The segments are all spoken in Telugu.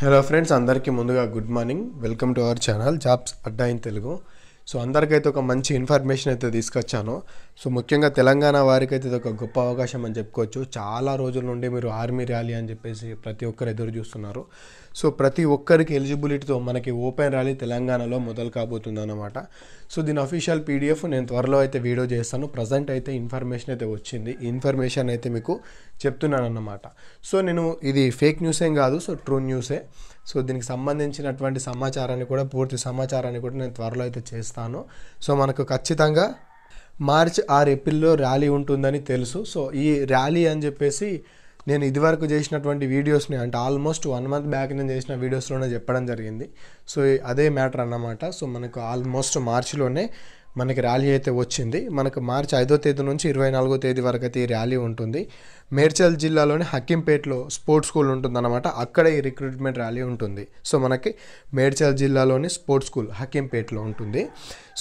హలో ఫ్రెండ్స్ అందరికీ ముందుగా good morning welcome to our channel jobs Adda in Telugu so అందరికైతే ఒక మంచి ఇన్ఫర్మేషన్ అయితే తీసుకొచ్చాను సో ముఖ్యంగా తెలంగాణ వారికైతే ఇది ఒక గొప్ప అవకాశం అని చెప్పుకోవచ్చు చాలా రోజుల నుండి మీరు ఆర్మీ ర్యాలీ అని చెప్పేసి ప్రతి ఒక్కరు ఎదురు చూస్తున్నారు సో ప్రతి ఒక్కరికి ఎలిజిబిలిటీతో మనకి ఓపెన్ ర్యాలీ తెలంగాణలో మొదలు కాబోతుంది అనమాట సో దీని అఫీషియల్ పీడిఎఫ్ నేను త్వరలో అయితే వీడియో చేస్తాను ప్రజెంట్ అయితే ఇన్ఫర్మేషన్ అయితే వచ్చింది ఇన్ఫర్మేషన్ అయితే మీకు చెప్తున్నాను అన్నమాట సో నేను ఇది ఫేక్ న్యూసేం కాదు సో ట్రూ న్యూసే సో దీనికి సంబంధించినటువంటి సమాచారాన్ని కూడా పూర్తి సమాచారాన్ని కూడా నేను త్వరలో అయితే చేస్తాను సో మనకు ఖచ్చితంగా మార్చ్ ఆరు ఏప్రిల్లో ర్యాలీ ఉంటుందని తెలుసు సో ఈ ర్యాలీ అని చెప్పేసి నేను ఇదివరకు చేసినటువంటి వీడియోస్ని అంటే ఆల్మోస్ట్ వన్ మంత్ బ్యాక్ నేను చేసిన వీడియోస్లోనే చెప్పడం జరిగింది సో అదే మ్యాటర్ అన్నమాట సో మనకు ఆల్మోస్ట్ మార్చిలోనే మనకి ర్యాలీ అయితే వచ్చింది మనకు మార్చ్ ఐదో తేదీ నుంచి ఇరవై నాలుగో తేదీ వరకు అయితే ఈ ర్యాలీ ఉంటుంది మేడ్చల్ జిల్లాలోని హకీంపేట్లో స్పోర్ట్స్ స్కూల్ ఉంటుందన్నమాట అక్కడ ఈ రిక్రూట్మెంట్ ర్యాలీ ఉంటుంది సో మనకి మేడ్చల్ జిల్లాలోని స్పోర్ట్స్ స్కూల్ హకీంపేట్లో ఉంటుంది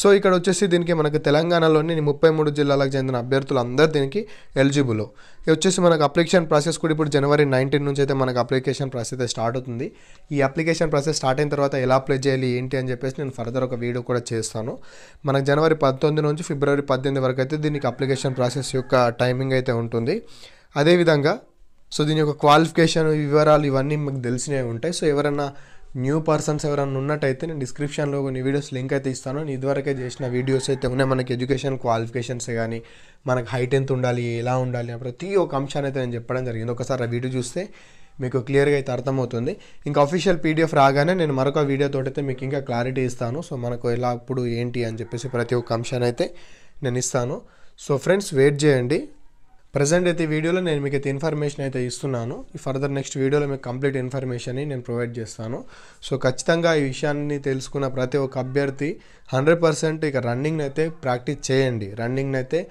సో ఇక్కడ వచ్చేసి దీనికి మనకు తెలంగాణలోని ముప్పై మూడు జిల్లాలకు చెందిన అభ్యర్థులు అందరు దీనికి ఎలిజిబుల్ వచ్చేసి మనకు అప్లికేషన్ ప్రాసెస్ కూడా ఇప్పుడు జనవరి నైన్టీన్ నుంచి అయితే మనకు అప్లికేషన్ ప్రాసెస్ అయితే స్టార్ట్ అవుతుంది ఈ అప్లికేషన్ ప్రాసెస్ స్టార్ట్ అయిన తర్వాత ఎలా అప్లై చేయాలి ఏంటి అని చెప్పేసి నేను ఫర్దర్ ఒక వీడియో కూడా చేస్తాను మనకు జనవరి పంతొమ్మిది నుంచి ఫిబ్రవరి పద్దెనిమిది వరకు అయితే దీనికి అప్లికేషన్ ప్రాసెస్ యొక్క టైమింగ్ అయితే ఉంటుంది అదేవిధంగా సో దీని యొక్క క్వాలిఫికేషన్ వివరాలు ఇవన్నీ మీకు తెలిసినవి ఉంటాయి సో ఎవరన్నా న్యూ పర్సన్స్ ఎవరైనా ఉన్నట్టయితే నేను డిస్క్రిప్షన్లో కొన్ని వీడియోస్ లింక్ అయితే ఇస్తాను నేను ఇదివరకే చేసిన వీడియోస్ అయితే ఉన్నాయి మనకి ఎడ్యుకేషన్ క్వాలిఫికేషన్స్ కానీ మనకు హైట్ ఎంత ఉండాలి ఎలా ఉండాలి ప్రతి ఒక్క అంశాన్ని అయితే నేను చెప్పడం జరిగింది ఒకసారి ఆ వీడియో చూస్తే మీకు క్లియర్గా అయితే అర్థమవుతుంది ఇంకా అఫీషియల్ పీడిఎఫ్ రాగానే నేను మరొక వీడియోతో అయితే మీకు ఇంకా క్లారిటీ ఇస్తాను సో మనకు ఎలా అప్పుడు ఏంటి అని చెప్పేసి ప్రతి ఒక్క అంశాన్ని అయితే నేను ఇస్తాను సో ఫ్రెండ్స్ వెయిట్ చేయండి ప్రజెంట్ అయితే వీడియోలో నేను మీకు అయితే ఇన్ఫర్మేషన్ అయితే ఇస్తున్నాను ఫర్దర్ నెక్స్ట్ వీడియోలో మీకు కంప్లీట్ ఇన్ఫర్మేషన్ని నేను ప్రొవైడ్ చేస్తాను సో ఖచ్చితంగా ఈ విషయాన్ని తెలుసుకున్న ప్రతి ఒక్క అభ్యర్థి హండ్రెడ్ పర్సెంట్ ఇక రన్నింగ్ అయితే ప్రాక్టీస్ చేయండి రన్నింగ్ అయితే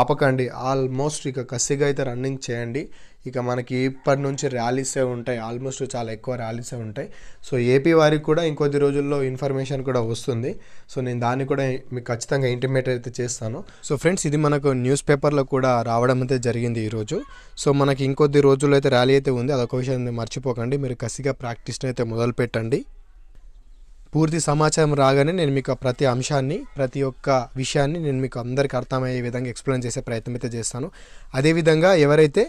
ఆపకండి ఆల్మోస్ట్ ఇక కసిగా అయితే రన్నింగ్ చేయండి ఇక మనకి ఇప్పటి నుంచి ర్యాలీసే ఉంటాయి ఆల్మోస్ట్ చాలా ఎక్కువ ర్యాలీసే ఉంటాయి సో ఏపీ వారికి కూడా ఇంకొద్ది రోజుల్లో ఇన్ఫర్మేషన్ కూడా వస్తుంది సో నేను దాన్ని కూడా మీకు ఖచ్చితంగా ఇంటిమేట్ అయితే చేస్తాను సో ఫ్రెండ్స్ ఇది మనకు న్యూస్ పేపర్లో కూడా రావడం అయితే జరిగింది ఈరోజు సో మనకి ఇంకొద్ది రోజుల్లో అయితే ర్యాలీ అయితే ఉంది అదొక విషయం మర్చిపోకండి మీరు కసిగా ప్రాక్టీస్ని అయితే మొదలు పెట్టండి పూర్తి సమాచారం రాగానే నేను మీకు ప్రతి అంశాన్ని ప్రతి ఒక్క విషయాన్ని నేను మీకు అందరికీ అర్థమయ్యే విధంగా ఎక్స్ప్లెయిన్ చేసే ప్రయత్నం అయితే చేస్తాను అదేవిధంగా ఎవరైతే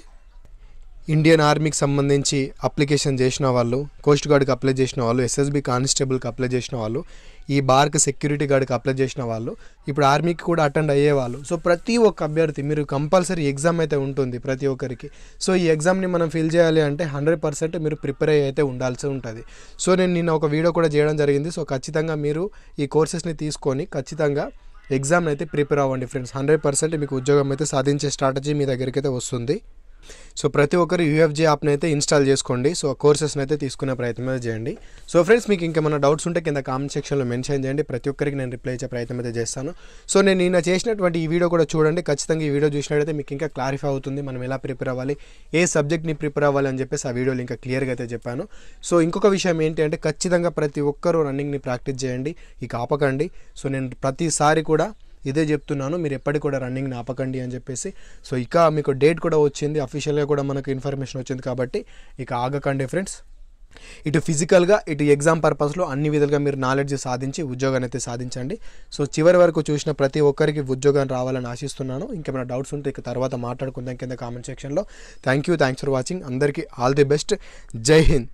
ఇండియన్ ఆర్మీకి సంబంధించి అప్లికేషన్ చేసిన వాళ్ళు కోస్ట్ గార్డ్కి అప్లై చేసిన వాళ్ళు ఎస్ఎస్బి కానిస్టేబుల్కి అప్లై చేసిన వాళ్ళు ఈ బార్క్ సెక్యూరిటీ గార్డ్కి అప్లై చేసిన వాళ్ళు ఇప్పుడు ఆర్మీకి కూడా అటెండ్ అయ్యేవాళ్ళు సో ప్రతి ఒక్క అభ్యర్థి మీరు కంపల్సరీ ఎగ్జామ్ అయితే ఉంటుంది ప్రతి ఒక్కరికి సో ఈ ఎగ్జామ్ని మనం ఫిల్ చేయాలి అంటే హండ్రెడ్ పర్సెంట్ మీరు ప్రిపేర్ అయ్యి అయితే ఉండాల్సి ఉంటుంది సో నేను నిన్న ఒక వీడియో కూడా చేయడం జరిగింది సో ఖచ్చితంగా మీరు ఈ కోర్సెస్ని తీసుకొని ఖచ్చితంగా ఎగ్జామ్ అయితే ప్రిపేర్ అవ్వండి ఫ్రెండ్స్ హండ్రెడ్ పర్సెంట్ మీకు ఉద్యోగం అయితే సాధించే స్ట్రాటజీ మీ దగ్గరికి అయితే వస్తుంది సో ప్రతి ఒక్కరు యూఎఫ్జీ యాప్ని అయితే ఇన్స్టాల్ చేసుకోండి సో ఆ కోర్సెస్ని అయితే తీసుకునే ప్రయత్నం అయితే చేయండి సో ఫ్రెండ్స్ మీకు ఇంకేమైనా డౌట్స్ ఉంటే కింద కామెంట్ సెక్షన్లో మెన్షన్ చేయండి ప్రతి ఒక్కరికి నేను రిప్లై చేసే ప్రయత్నం అయితే చేస్తాను సో నేను నిన్న చేసినటువంటి ఈ వీడియో కూడా చూడండి ఖచ్చితంగా ఈ వీడియో చూసినట్టయితే మీకు ఇంకా క్లారిఫై అవుతుంది మనం ఎలా ప్రిపేర్ అవ్వాలి ఏ సబ్జెక్ట్ని ప్రిపేర్ అవ్వాలి అని చెప్పేసి ఆ వీడియోలో ఇంకా క్లియర్గా అయితే చెప్పాను సో ఇంకొక విషయం ఏంటి అంటే ఖచ్చితంగా ప్రతి ఒక్కరూ రన్నింగ్ని ప్రాక్టీస్ చేయండి ఇక ఆపకండి సో నేను ప్రతిసారి కూడా ఇదే చెప్తున్నాను మీరు ఎప్పటికి కూడా రన్నింగ్ ఆపకండి అని చెప్పేసి సో ఇక మీకు డేట్ కూడా వచ్చింది అఫీషియల్గా కూడా మనకు ఇన్ఫర్మేషన్ వచ్చింది కాబట్టి ఇక ఆగకండి ఫ్రెండ్స్ ఇటు ఫిజికల్గా ఇటు ఎగ్జామ్ పర్పస్లో అన్ని విధాలుగా మీరు నాలెడ్జ్ సాధించి ఉద్యోగాన్ని అయితే సాధించండి సో చివరి వరకు చూసిన ప్రతి ఒక్కరికి ఉద్యోగాన్ని రావాలని ఆశిస్తున్నాను ఇంకేమైనా డౌట్స్ ఉంటే ఇక తర్వాత మాట్లాడుకుందాం కింద కామెంట్ సెక్షన్లో thank you thanks for watching అందరికీ all the best Jai Hind